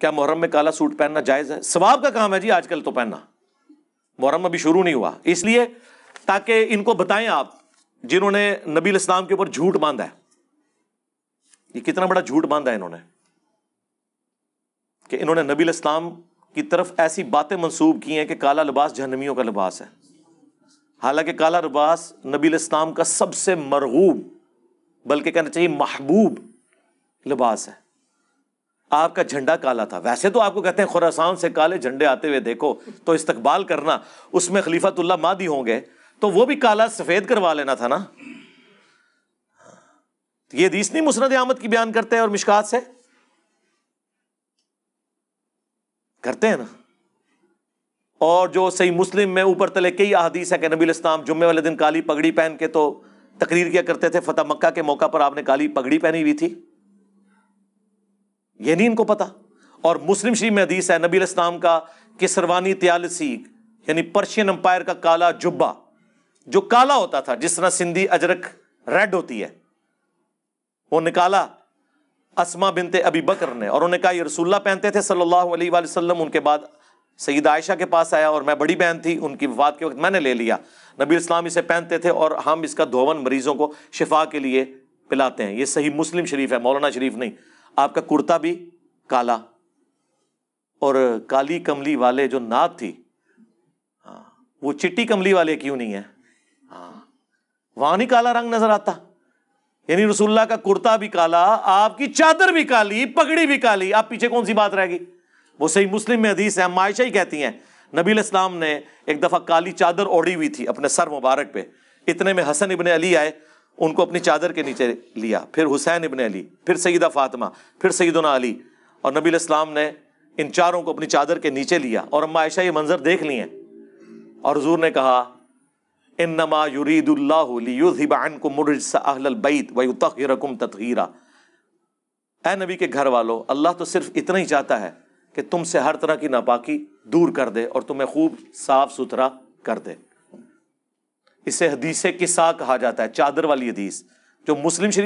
क्या मुहर्रम में काला सूट पहनना जायज़ है स्वाब का काम है जी आजकल तो पहनना मुहर्रम अभी शुरू नहीं हुआ इसलिए ताकि इनको बताएं आप जिन्होंने नबी इस्लाम के ऊपर झूठ बांधा है ये कितना बड़ा झूठ बांधा है इन्होंने कि इन्होंने नबी इस्लाम की तरफ ऐसी बातें मंसूब की हैं कि काला लिबास जहनवियों का लिबास है हालांकि काला लिबास नबी इस्लाम का सबसे मरगूब बल्कि कहना चाहिए महबूब लिबास है आपका झंडा काला था वैसे तो आपको कहते हैं खुरासान से काले झंडे आते हुए देखो तो इस्तकबाल करना उसमें खलीफातुल्ला मादी होंगे तो वो भी काला सफेद करवा लेना था ना ये दीस नहीं मुसरद आमद की बयान करते हैं और मिशकात से करते हैं ना और जो सही मुस्लिम में ऊपर तले कई अहदीस है कि नबी इस्लाम जुम्मे वाले दिन काली पगड़ी पहन के तो तकरीर किया करते थे फतेह मक्का के मौका पर आपने काली पगड़ी पहनी हुई थी ये नहीं इनको पता और मुस्लिम शरीफ में हदीस है नबी इस्लाम का किसरवानी त्यालसी यानी पर्शियन अंपायर का काला जुब्बा जो काला होता था जिस तरह सिंधी अजरक रेड होती है वो निकाला असमा बिनते अबी बकर ने और उन्होंने कहा ये रसुल्ला पहनते थे सल्लल्लाहु अलैहि वसल्लम उनके बाद सईद आयशा के पास आया और मैं बड़ी बहन थी उनकी वफात के वक्त मैंने ले लिया नबी इस्लाम इसे पहनते थे और हम इसका धोवन मरीजों को शिफा के लिए पिलाते हैं ये सही मुस्लिम शरीफ है मौलाना शरीफ नहीं आपका कुर्ता भी काला और काली कमली वाले जो नाद थी हाँ वो चिट्टी कमली वाले क्यों नहीं है हाँ, वहां नहीं काला रंग नजर आता यानी रसुल्ला का कुर्ता भी काला आपकी चादर भी काली पगड़ी भी काली आप पीछे कौन सी बात रहेगी वो सही मुस्लिम में अधीस है मायशा ही कहती हैं नबी इस्लाम ने एक दफ़ा काली चादर ओढ़ी हुई थी अपने सर मुबारक पे इतने में हसन इबन अली आए उनको अपनी चादर के नीचे लिया फिर हुसैन इबन अली फिर सईदा फातिमा फिर सईदना अली और नबी इस्लाम ने इन चारों को अपनी चादर के नीचे लिया और अम्मा ऐशा ये मंजर देख लिए और हजूर ने कहा इन नमा युरीदुल्लाबान को तथहरा ए नबी के घर वालों अल्लाह तो सिर्फ इतना ही चाहता है कि तुमसे हर तरह की नापाकी दूर कर दे और तुम्हें खूब साफ सुथरा कर दे इसे हदीसे किस्सा कहा जाता है चादर वाली हदीस जो मुस्लिम शरीफ